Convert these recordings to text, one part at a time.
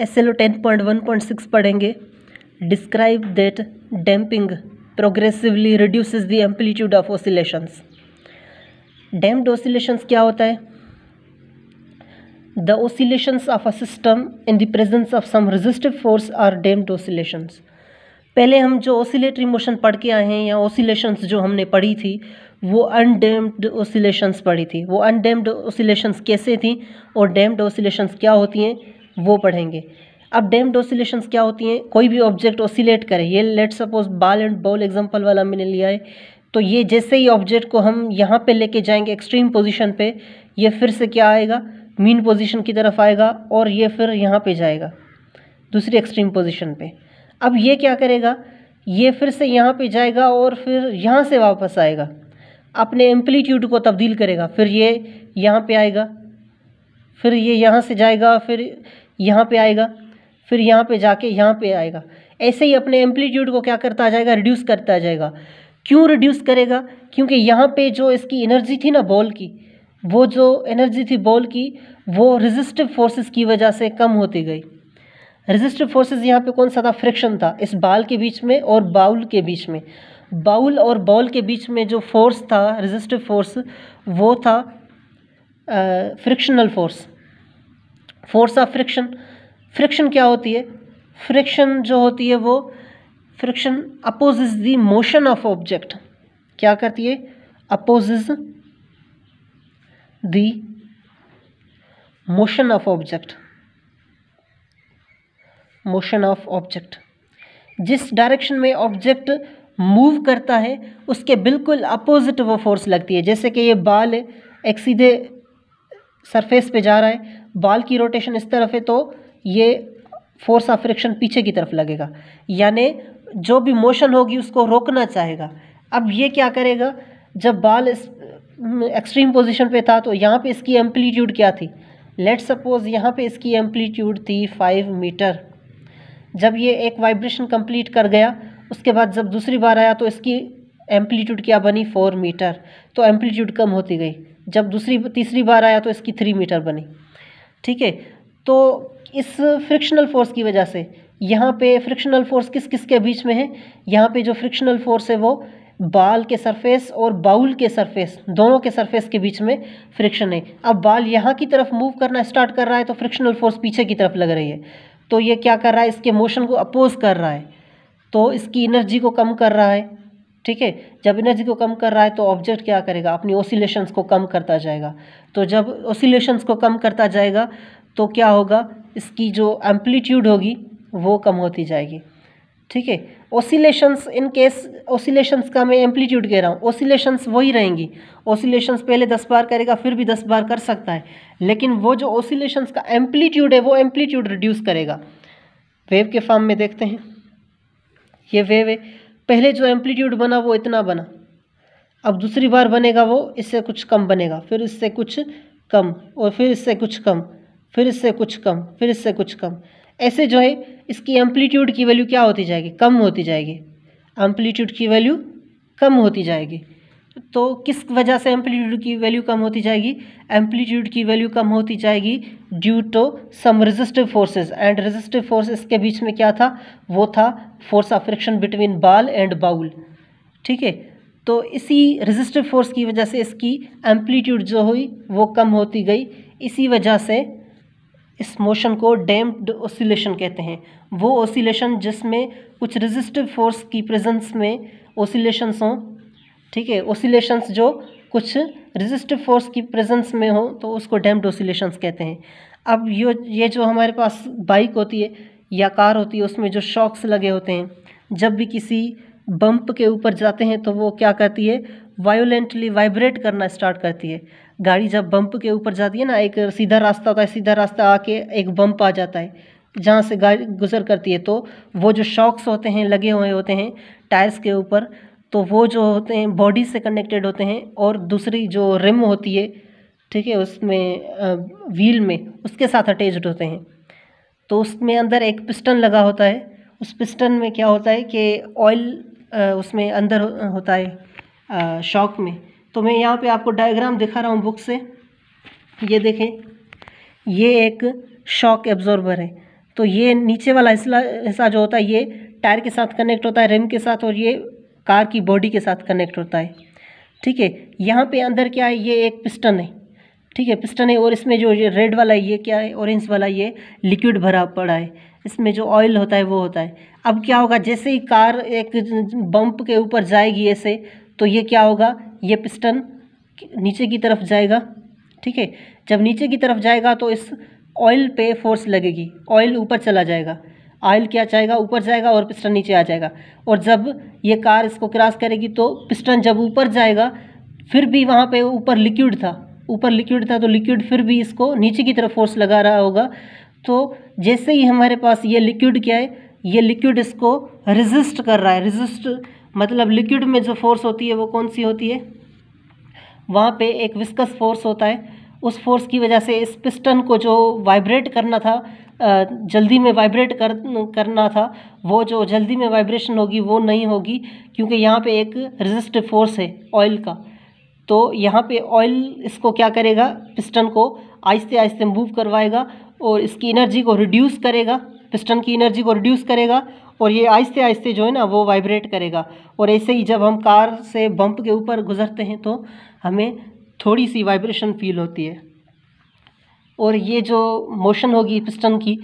S L O ten point one point six पढ़ेंगे describe that damping progressively reduce the amplitude of oscillations damped oscillations क्या होता है the oscillations of a system in the presence of some resistive force are damped oscillations पहले हम जो oscillatory motion पढ़ के आए हैं या ओसिलेशंस जो हमने पढ़ी थी वो अनडैम्प्ड ओसिलेशंस पढ़ी थी वो अनडैम्प्ड ओसिलेशंस कैसे थी और डैम्प्ड ओसिलेशंस क्या होती हैं वो पढ़ेंगे अब डैम्ड ऑसिलेशंस क्या होती हैं कोई भी ऑब्जेक्ट ऑसिलेट करे ये let suppose ball and bowl example वाला मैंने लिया है तो ये जैसे ही ऑब्जेक्ट को हम यहाँ पे लेके जाएंगे एक्सट्रीम पोजीशन पे ये फिर से क्या आएगा मीन पोजीशन की तरफ आएगा और ये फिर यहाँ पे जाएगा दूसरी एक्सट्रीम पोजीशन पे अब ये क्या करेगा ये फिर से यहाँ पे जाएगा और फिर यहाँ से वापस आएगा अपने एम्पलीट्यूड को तब्दील करेगा फिर ये यहाँ पे आएगा फिर ये यहाँ से जाएगा फिर यहाँ पे आएगा फिर यहाँ पे जाके यहाँ पे आएगा ऐसे ही अपने एम्पलीट्यूड को क्या करता जाएगा रिड्यूस करता जाएगा क्यों रिड्यूस करेगा क्योंकि यहाँ पे जो इसकी एनर्जी थी ना बॉल की वो जो एनर्जी थी बॉल की वो रेजिस्टिव फोर्सेस की वजह से कम होती गई रेजिस्टिव फोर्सेस यहाँ पे कौन सा था फ्रिक्शन था इस बाल के बीच में और बाउल के बीच में बाउल और बॉल के बीच में जो फोर्स था रेजिस्टिव फोर्स वो था frictional force force of friction friction क्या होती है फ्रिक्शन जो होती है वो friction opposes the motion of object क्या करती है opposes the motion of object motion of object जिस डायरेक्शन में ऑब्जेक्ट मूव करता है उसके बिल्कुल अपोजिट वो फोर्स लगती है जैसे कि ये बाल एक सीधे सरफेस पे जा रहा है बाल की रोटेशन इस तरफ है तो ये फोर्स ऑफ फ्रिक्शन पीछे की तरफ लगेगा यानी जो भी मोशन होगी उसको रोकना चाहेगा अब ये क्या करेगा जब बाल इस एक्सट्रीम पोजीशन पे था तो यहाँ पे इसकी एम्पलीट्यूड क्या थी लेट सपोज यहाँ पे इसकी एम्पलीट्यूड थी फाइव मीटर जब ये एक वाइब्रेशन कंप्लीट कर गया उसके बाद जब दूसरी बार आया तो इसकी एम्पलीट्यूड क्या बनी फोर मीटर तो एम्पलीट्यूड कम होती गई जब दूसरी तीसरी बार आया तो इसकी थ्री मीटर बनी ठीक है तो इस फ्रिक्शनल फोर्स की वजह से यहाँ पे फ्रिक्शनल फोर्स किस किस के बीच में है यहाँ पे जो फ्रिक्शनल फोर्स है वो बाल के सरफेस और बाउल के सरफेस दोनों के सरफेस के बीच में फ्रिक्शन है अब बाल यहाँ की तरफ मूव करना स्टार्ट कर रहा है तो फ्रिक्शनल फोर्स पीछे की तरफ लग रही है तो ये क्या कर रहा है इसके मोशन को अपोज कर रहा है तो इसकी एनर्जी को कम कर रहा है ठीक है जब एनर्जी को कम कर रहा है तो ऑब्जेक्ट क्या करेगा अपनी ओसिलेशंस को कम करता जाएगा तो जब ओसिलेशंस को कम करता जाएगा तो क्या होगा इसकी जो एम्पलीट्यूड होगी वो कम होती जाएगी ठीक है ओसिलेशंस इन केस ओसिलेशंस का मैं एम्पलीट्यूड कह रहा हूँ ओसिलेशंस वही रहेंगी ओसिलेशंस पहले दस बार करेगा फिर भी दस बार कर सकता है लेकिन वो जो ओसिलेशंस का एम्पलीट्यूड है वो एम्पलीट्यूड रिड्यूस करेगा वेव के फॉर्म में देखते हैं ये वेव है पहले जो एम्पलीट्यूड बना वो इतना बना अब दूसरी बार बनेगा वो इससे कुछ कम बनेगा फिर इससे कुछ कम और फिर इससे कुछ कम फिर इससे कुछ कम फिर इससे कुछ कम ऐसे जो है इसकी एम्पलीट्यूड की वैल्यू क्या होती जाएगी कम होती जाएगी एम्पलीट्यूड की वैल्यू कम होती जाएगी तो किस वजह से एम्पलीट्यूड की वैल्यू कम होती जाएगी एम्पलीट्यूड की वैल्यू कम होती जाएगी due to some resistive forces and resistive forces के बीच में क्या था वो था force of friction between ball and bowl ठीक है तो इसी रेजिस्टिव फोर्स की वजह से इसकी एम्पलीट्यूड जो हुई वो कम होती गई इसी वजह से इस मोशन को डैम्प्ड ओसिलेशन कहते हैं वो ओसिलेशन जिसमें कुछ रेजिस्टिव फोर्स की प्रेजेंस में ओसिलेशंस हों ठीक है ओसिलेशंस जो कुछ रेजिस्टिव फोर्स की प्रेजेंस में हो तो उसको डैम्प्ड ओसिलेशंस कहते हैं अब यो ये जो हमारे पास बाइक होती है या कार होती है उसमें जो शॉक्स लगे होते हैं जब भी किसी बम्प के ऊपर जाते हैं तो वो क्या करती है वायोलेंटली वाइब्रेट करना स्टार्ट करती है गाड़ी जब बम्प के ऊपर जाती है ना एक सीधा रास्ता होता है सीधा रास्ता आके एक बम्प आ जाता है जहाँ से गाड़ी गुजर करती है तो वो जो शॉक्स होते हैं लगे हुए होते हैं टायर्स के ऊपर तो वो जो होते हैं बॉडी से कनेक्टेड होते हैं और दूसरी जो रिम होती है ठीक है उसमें व्हील में उसके साथ अटैच्ड होते हैं तो उसमें अंदर एक पिस्टन लगा होता है उस पिस्टन में क्या होता है कि ऑयल उसमें अंदर होता है शॉक में तो मैं यहाँ पे आपको डायग्राम दिखा रहा हूँ बुक से ये देखें ये एक शॉक एब्जॉर्बर है तो ये नीचे वाला हिस्सा हिस्सा जो होता है ये टायर के साथ कनेक्ट होता है रिम के साथ और ये कार की बॉडी के साथ कनेक्ट होता है ठीक है यहाँ पे अंदर क्या है ये एक पिस्टन है ठीक है पिस्टन है और इसमें जो ये रेड वाला ये क्या है ऑरेंज वाला ये लिक्विड भरा पड़ा है इसमें जो ऑयल होता है वो होता है अब क्या होगा जैसे ही कार एक बम्प के ऊपर जाएगी ऐसे तो ये क्या होगा ये पिस्टन नीचे की तरफ जाएगा ठीक है जब नीचे की तरफ जाएगा तो इस ऑयल पे फोर्स लगेगी ऑयल ऊपर चला जाएगा आयल क्या जाएगा ऊपर जाएगा और पिस्टन नीचे आ जाएगा और जब ये कार इसको क्रॉस करेगी तो पिस्टन जब ऊपर जाएगा फिर भी वहाँ पे ऊपर लिक्विड था ऊपर लिक्विड था तो लिक्विड फिर भी इसको नीचे की तरफ फोर्स लगा रहा होगा तो जैसे ही हमारे पास ये लिक्विड क्या है ये लिक्विड इसको रिजिस्ट कर रहा है रिजिस्ट मतलब लिक्विड में जो फोर्स होती है वो कौन सी होती है वहाँ पे एक विस्कस फोर्स होता है उस फोर्स की वजह से इस पिस्टन को जो वाइब्रेट करना था जल्दी में वाइब्रेट कर करना था वो जो जल्दी में वाइब्रेशन होगी वो नहीं होगी क्योंकि यहाँ पे एक रजिस्टिव फोर्स है ऑयल का तो यहाँ पे ऑयल इसको क्या करेगा पिस्टन को आहिस्ते आहिस्ते मूव करवाएगा और इसकी एनर्जी को रिड्यूस करेगा पिस्टन की एनर्जी को रिड्यूस करेगा और ये आहिस्ते आहिस्ते जो है ना वो वाइब्रेट करेगा और ऐसे ही जब हम कार से बम्प के ऊपर गुजरते हैं तो हमें थोड़ी सी वाइब्रेशन फील होती है और ये जो मोशन होगी पिस्टन की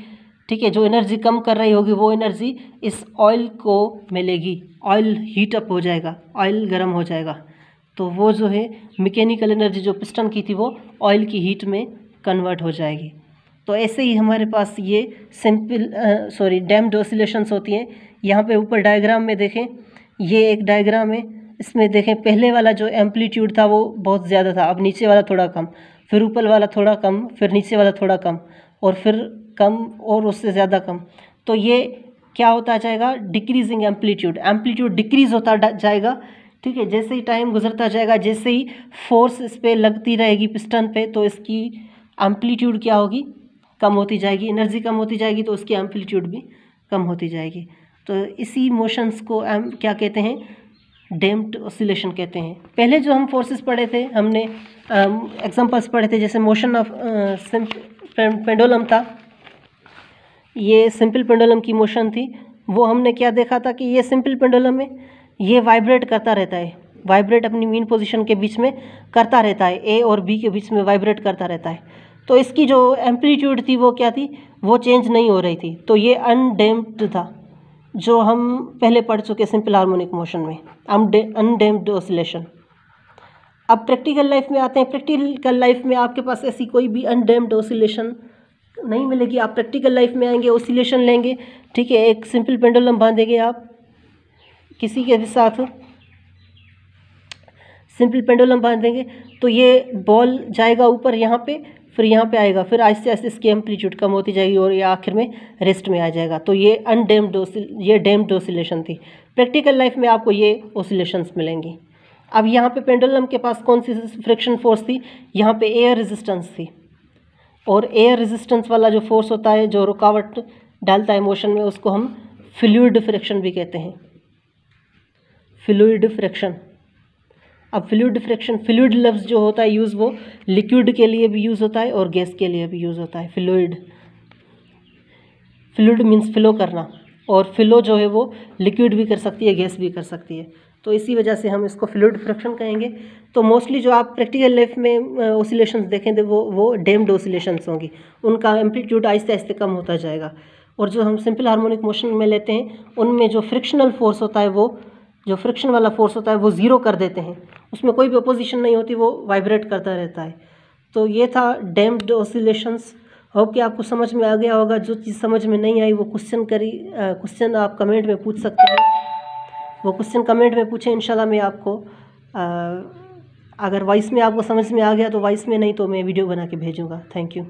ठीक है जो एनर्जी कम कर रही होगी वो एनर्जी इस ऑयल को मिलेगी ऑयल हीट अप हो जाएगा ऑयल गर्म हो जाएगा तो वो जो है मैकेनिकल एनर्जी जो पिस्टन की थी वो ऑयल की हीट में कन्वर्ट हो जाएगी तो ऐसे ही हमारे पास ये सिंपल सॉरी डैम डोसिलेशंस होती हैं यहाँ पे ऊपर डायग्राम में देखें ये एक डायग्राम है इसमें देखें पहले वाला जो एम्पलीट्यूड था वो बहुत ज़्यादा था अब नीचे वाला थोड़ा कम फिर ऊपर वाला थोड़ा कम फिर नीचे वाला थोड़ा कम और फिर कम और उससे ज़्यादा कम तो ये क्या होता जाएगा डिक्रीजिंग एम्पलीट्यूड एम्पलीट्यूड डिक्रीज होता जाएगा ठीक है जैसे ही टाइम गुजरता जाएगा जैसे ही फोर्स इस पर लगती रहेगी पिस्टन पे तो इसकी एम्पलीट्यूड क्या होगी कम होती जाएगी एनर्जी कम होती जाएगी तो उसकी एम्पलीट्यूड भी कम होती जाएगी तो इसी मोशंस को एम क्या कहते हैं डैम्प्ड ऑसिलेशन कहते हैं पहले जो हम फोर्सेस पढ़े थे हमने एग्जांपल्स पढ़े थे जैसे मोशन ऑफ पेंडोलम था ये सिंपल पेंडोलम की मोशन थी वो हमने क्या देखा था कि ये सिंपल पेंडोलम है ये वाइब्रेट करता रहता है वाइब्रेट अपनी मेन पोजीशन के बीच में करता रहता है ए और बी के बीच में वाइब्रेट करता रहता है तो इसकी जो एम्पलीट्यूड थी वो क्या थी वो चेंज नहीं हो रही थी तो ये अनडेम्प्ड था जो हम पहले पढ़ चुके सिंपल हार्मोनिक मोशन में अनडेम्प्ड ऑसिलेशन अब प्रैक्टिकल लाइफ में आते हैं प्रैक्टिकल लाइफ में आपके पास ऐसी कोई भी अनडेम्ड ओसिलेशन नहीं मिलेगी आप प्रैक्टिकल लाइफ में आएंगे ओसिलेशन लेंगे ठीक है एक सिंपल पेंडुलम बांधेंगे आप किसी के भी साथ सिंपल पेंडुलम बांधेंगे तो ये बॉल जाएगा ऊपर यहाँ पे फिर यहाँ पे आएगा फिर आहिस्ते आहिस्ते इसकी एम्पलीट्यूड कम होती जाएगी और ये आखिर में रेस्ट में आ जाएगा तो ये अनडेम्ड ये डेम्ड ओसिलेशन थी प्रैक्टिकल लाइफ में आपको ये ओसिलेशंस मिलेंगी अब यहाँ पे पेंडुलम के पास कौन सी फ्रिक्शन फोर्स थी यहाँ पे एयर रेजिस्टेंस थी और एयर रेजिस्टेंस वाला जो फोर्स होता है जो रुकावट डालता है मोशन में उसको हम फ्लूड फ्रिक्शन भी कहते हैं फ्लूड फ्रिक्शन अब फ्लूड फ्रिक्शन फ्लूड लफ्ज़ जो होता है यूज़ वो लिक्विड के लिए भी यूज़ होता है और गैस के लिए भी यूज़ होता है फ्लूड फ्लूड मीन्स फ्लो करना और फ़िलो जो है वो लिक्विड भी कर सकती है गैस भी कर सकती है तो इसी वजह से हम इसको फ्लूड फ्रैक्शन कहेंगे तो मोस्टली जो आप प्रैक्टिकल लाइफ में ओसिलेशंस देखेंगे वो वो डेम्ड ओसिलेशंस होंगी उनका एम्पलीट्यूड आहिस्ते आहिस्ते कम होता जाएगा और जो हम सिंपल हार्मोनिक मोशन में लेते हैं उनमें जो फ्रिक्शनल फोर्स होता है वो जो फ्रिक्शन वाला फोर्स होता है वो ज़ीरो कर देते हैं उसमें कोई भी अपोजिशन नहीं होती वो वाइब्रेट करता रहता है तो ये था डेम्ड ओसिलेशंस होप कि आपको समझ में आ गया होगा जो चीज़ समझ में नहीं आई वो क्वेश्चन करी क्वेश्चन आप कमेंट में पूछ सकते हैं वो क्वेश्चन कमेंट में पूछें इंशाल्लाह मैं आपको आ, अगर वॉइस में आपको समझ में आ गया तो वॉइस में नहीं तो मैं वीडियो बना के भेजूँगा थैंक यू